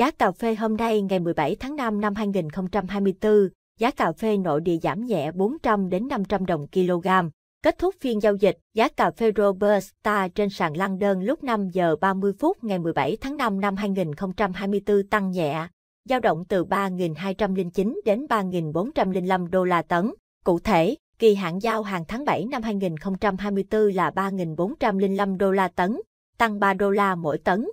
Giá cà phê hôm nay ngày 17 tháng 5 năm 2024, giá cà phê nội địa giảm nhẹ 400 đến 500 đồng kg. Kết thúc phiên giao dịch, giá cà phê Robusta trên sàn đơn lúc 5 giờ 30 phút ngày 17 tháng 5 năm 2024 tăng nhẹ, dao động từ 3.209 đến 3.405 đô la tấn. Cụ thể, kỳ hạn giao hàng tháng 7 năm 2024 là 3.405 đô la tấn, tăng 3 đô la mỗi tấn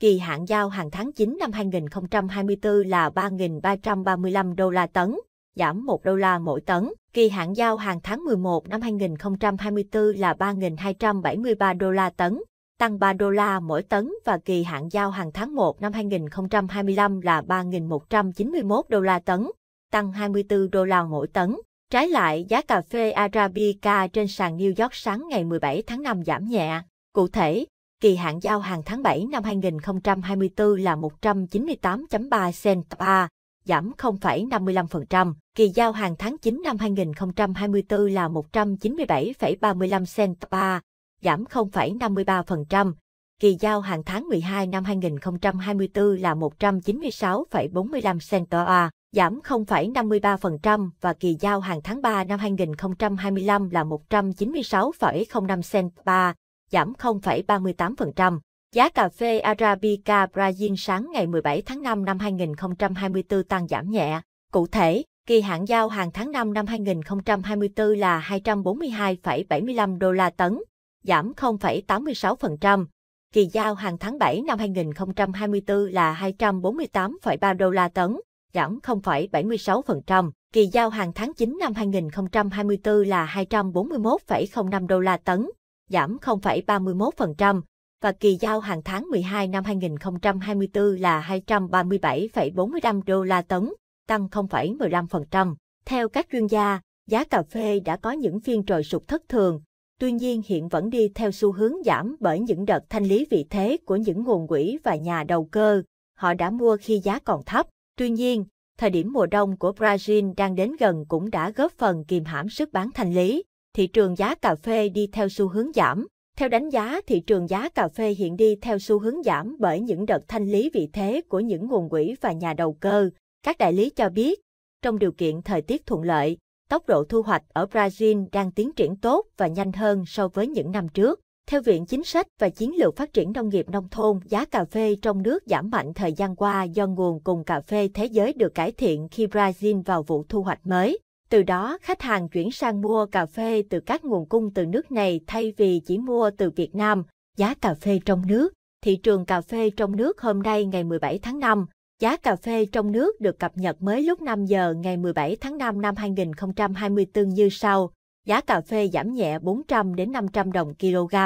kỳ hạn giao hàng tháng 9 năm 2024 là 3.335 đô la tấn, giảm 1 đô la mỗi tấn. Kỳ hạn giao hàng tháng 11 năm 2024 là 3.273 đô la tấn, tăng 3 đô la mỗi tấn và kỳ hạn giao hàng tháng 1 năm 2025 là 3.191 đô la tấn, tăng 24 đô la mỗi tấn. Trái lại, giá cà phê Arabica trên sàn New York sáng ngày 17 tháng 5 giảm nhẹ. Cụ thể, kỳ hạn giao hàng tháng 7 năm 2024 là 198.3 cent a, giảm 0,55%, kỳ giao hàng tháng 9 năm 2024 là 197,35 cent a, giảm 0,53%, kỳ giao hàng tháng 12 năm 2024 là 196,45 cent a, giảm 0,53% và kỳ giao hàng tháng 3 năm 2025 là 196,05 cent a, giảm 0,38%. Giá cà phê Arabica Brazil sáng ngày 17 tháng 5 năm 2024 tăng giảm nhẹ. Cụ thể, kỳ hạn giao hàng tháng 5 năm 2024 là 242,75 đô la tấn, giảm 0,86%. Kỳ giao hàng tháng 7 năm 2024 là 248,3 đô la tấn, giảm 0,76%. Kỳ giao hàng tháng 9 năm 2024 là 241,05 đô la tấn, giảm 0,31% và kỳ giao hàng tháng 12 năm 2024 là 237,45 đô la tấn, tăng 0,15%. Theo các chuyên gia, giá cà phê đã có những phiên trồi sụt thất thường, tuy nhiên hiện vẫn đi theo xu hướng giảm bởi những đợt thanh lý vị thế của những nguồn quỹ và nhà đầu cơ. Họ đã mua khi giá còn thấp. Tuy nhiên, thời điểm mùa đông của Brazil đang đến gần cũng đã góp phần kiềm hãm sức bán thanh lý thị trường giá cà phê đi theo xu hướng giảm. Theo đánh giá, thị trường giá cà phê hiện đi theo xu hướng giảm bởi những đợt thanh lý vị thế của những nguồn quỹ và nhà đầu cơ. Các đại lý cho biết, trong điều kiện thời tiết thuận lợi, tốc độ thu hoạch ở Brazil đang tiến triển tốt và nhanh hơn so với những năm trước. Theo Viện Chính sách và Chiến lược Phát triển Nông nghiệp Nông thôn, giá cà phê trong nước giảm mạnh thời gian qua do nguồn cung cà phê thế giới được cải thiện khi Brazil vào vụ thu hoạch mới. Từ đó khách hàng chuyển sang mua cà phê từ các nguồn cung từ nước này thay vì chỉ mua từ Việt Nam. Giá cà phê trong nước Thị trường cà phê trong nước hôm nay ngày 17 tháng 5. Giá cà phê trong nước được cập nhật mới lúc 5 giờ ngày 17 tháng 5 năm 2024 như sau. Giá cà phê giảm nhẹ 400 đến 500 đồng kg.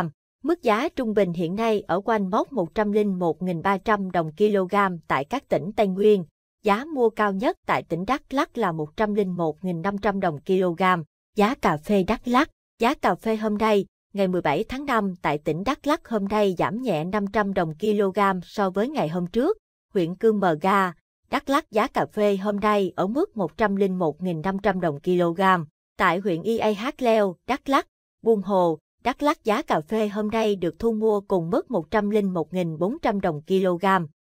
Mức giá trung bình hiện nay ở quanh mốc 101.300 đồng kg tại các tỉnh Tây Nguyên giá mua cao nhất tại tỉnh Đắk Lắk là 101.500 đồng kg, giá cà phê Đắk Lắk, giá cà phê hôm nay, ngày 17 tháng 5 tại tỉnh Đắk Lắk hôm nay giảm nhẹ 500 đồng kg so với ngày hôm trước, huyện Cương Mờ Ga, Đắk Lắk giá cà phê hôm nay ở mức 101.500 đồng kg, tại huyện Ia Hát Leo, Đắk Lắk, Buôn Hồ, Đắk Lắk giá cà phê hôm nay được thu mua cùng mức 101.400 đồng kg.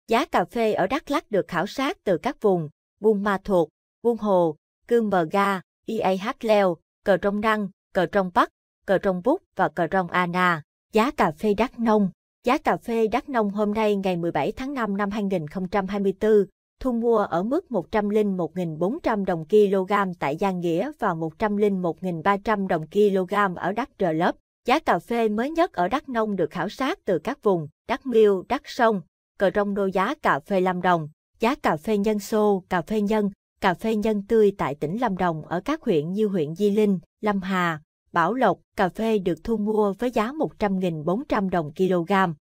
Giá cà phê ở Đắk Lắk được khảo sát từ các vùng Buôn Ma Thuột, Buôn Hồ, Cư Mờ Ga, IAH Leo, Cờ Trong Đăng, Cờ Trong Bắc, Cờ Trong bút và Cờ Trong Ana. Giá cà phê Đắk Nông Giá cà phê Đắk Nông hôm nay ngày 17 tháng 5 năm 2024 thu mua ở mức 101.400 đồng kg tại Giang Nghĩa và 101.300 đồng kg ở Đắk Rờ Lớp. Giá cà phê mới nhất ở Đắk Nông được khảo sát từ các vùng Đắk Miêu, Đắk Sông, cờ rong đô giá cà phê Lâm Đồng, giá cà phê nhân xô, cà phê nhân, cà phê nhân tươi tại tỉnh Lâm Đồng ở các huyện như huyện Di Linh, Lâm Hà, Bảo Lộc, cà phê được thu mua với giá 100.400 đồng kg.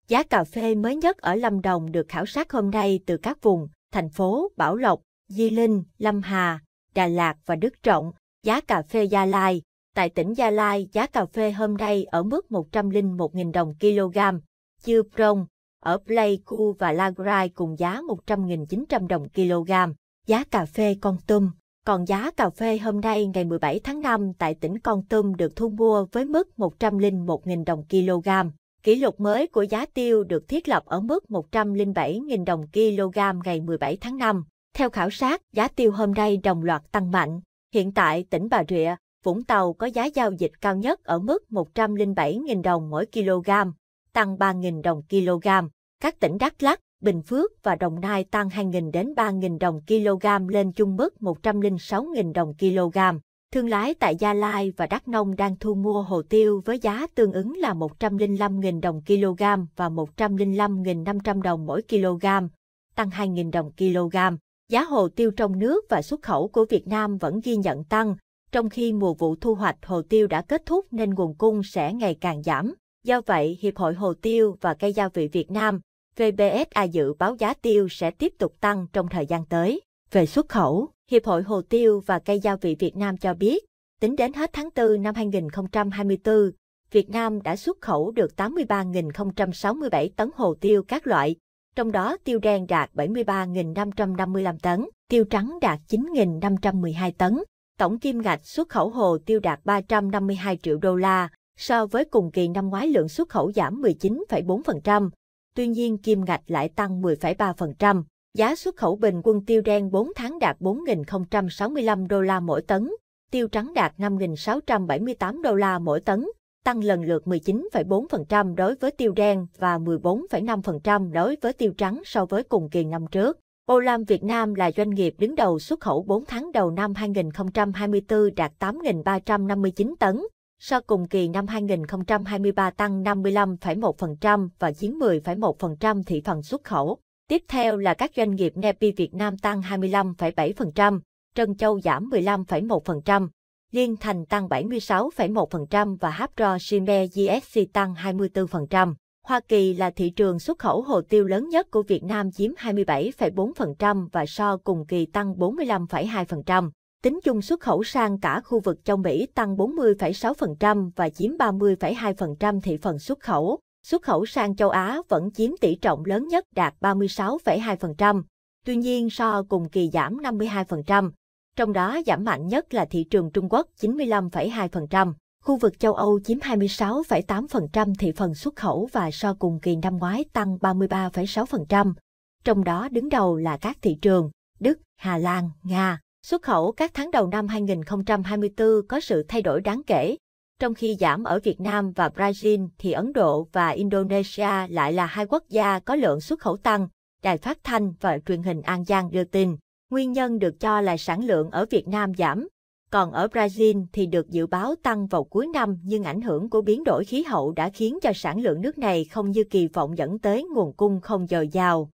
Giá cà phê mới nhất ở Lâm Đồng được khảo sát hôm nay từ các vùng, thành phố Bảo Lộc, Di Linh, Lâm Hà, Đà Lạt và Đức Trọng. Giá cà phê Gia Lai Tại tỉnh Gia Lai, giá cà phê hôm nay ở mức 101.000 đồng kg. Chư Prong, ở Pleiku và Lagrai cùng giá 100.900 đồng kg, giá cà phê con tum. Còn giá cà phê hôm nay ngày 17 tháng 5 tại tỉnh Con Tum được thu mua với mức 101.000 đồng kg. Kỷ lục mới của giá tiêu được thiết lập ở mức 107.000 đồng kg ngày 17 tháng 5. Theo khảo sát, giá tiêu hôm nay đồng loạt tăng mạnh. Hiện tại, tỉnh Bà Rịa, Vũng Tàu có giá giao dịch cao nhất ở mức 107.000 đồng mỗi kg tăng 3.000 đồng kg. Các tỉnh Đắk lắc, Bình Phước và Đồng Nai tăng 2.000 đến 3.000 đồng kg lên chung mức 106.000 đồng kg. Thương lái tại Gia Lai và Đắk Nông đang thu mua hồ tiêu với giá tương ứng là 105.000 đồng kg và 105.500 đồng mỗi kg, tăng 2.000 đồng kg. Giá hồ tiêu trong nước và xuất khẩu của Việt Nam vẫn ghi nhận tăng, trong khi mùa vụ thu hoạch hồ tiêu đã kết thúc nên nguồn cung sẽ ngày càng giảm. Do vậy, Hiệp hội Hồ tiêu và cây gia vị Việt Nam, VBSA dự báo giá tiêu sẽ tiếp tục tăng trong thời gian tới. Về xuất khẩu, Hiệp hội Hồ tiêu và cây gia vị Việt Nam cho biết, tính đến hết tháng 4 năm 2024, Việt Nam đã xuất khẩu được 83.067 tấn hồ tiêu các loại, trong đó tiêu đen đạt 73.555 tấn, tiêu trắng đạt 9.512 tấn. Tổng kim ngạch xuất khẩu hồ tiêu đạt 352 triệu đô la, So với cùng kỳ năm ngoái lượng xuất khẩu giảm 19,4%, tuy nhiên kim ngạch lại tăng 10,3%. Giá xuất khẩu bình quân tiêu đen 4 tháng đạt 4.065 đô la mỗi tấn, tiêu trắng đạt 5.678 đô la mỗi tấn, tăng lần lượt 19,4% đối với tiêu đen và 14,5% đối với tiêu trắng so với cùng kỳ năm trước. Olam Việt Nam là doanh nghiệp đứng đầu xuất khẩu 4 tháng đầu năm 2024 đạt 8.359 tấn, so cùng kỳ năm 2023 tăng 55,1% và chiếm 10,1% thị phần xuất khẩu. Tiếp theo là các doanh nghiệp NEPI Việt Nam tăng 25,7%, Trân Châu giảm 15,1%, Liên Thành tăng 76,1% và Hapro Shime GSC tăng 24%. Hoa Kỳ là thị trường xuất khẩu hồ tiêu lớn nhất của Việt Nam chiếm 27,4% và so cùng kỳ tăng 45,2%. Tính chung xuất khẩu sang cả khu vực châu Mỹ tăng 40,6% và chiếm 30,2% thị phần xuất khẩu. Xuất khẩu sang châu Á vẫn chiếm tỷ trọng lớn nhất đạt 36,2%, tuy nhiên so cùng kỳ giảm 52%, trong đó giảm mạnh nhất là thị trường Trung Quốc 95,2%, khu vực châu Âu chiếm 26,8% thị phần xuất khẩu và so cùng kỳ năm ngoái tăng 33,6%, trong đó đứng đầu là các thị trường Đức, Hà Lan, Nga. Xuất khẩu các tháng đầu năm 2024 có sự thay đổi đáng kể, trong khi giảm ở Việt Nam và Brazil thì Ấn Độ và Indonesia lại là hai quốc gia có lượng xuất khẩu tăng, Đài Phát Thanh và Truyền hình An Giang đưa tin. Nguyên nhân được cho là sản lượng ở Việt Nam giảm, còn ở Brazil thì được dự báo tăng vào cuối năm nhưng ảnh hưởng của biến đổi khí hậu đã khiến cho sản lượng nước này không như kỳ vọng dẫn tới nguồn cung không dồi dào.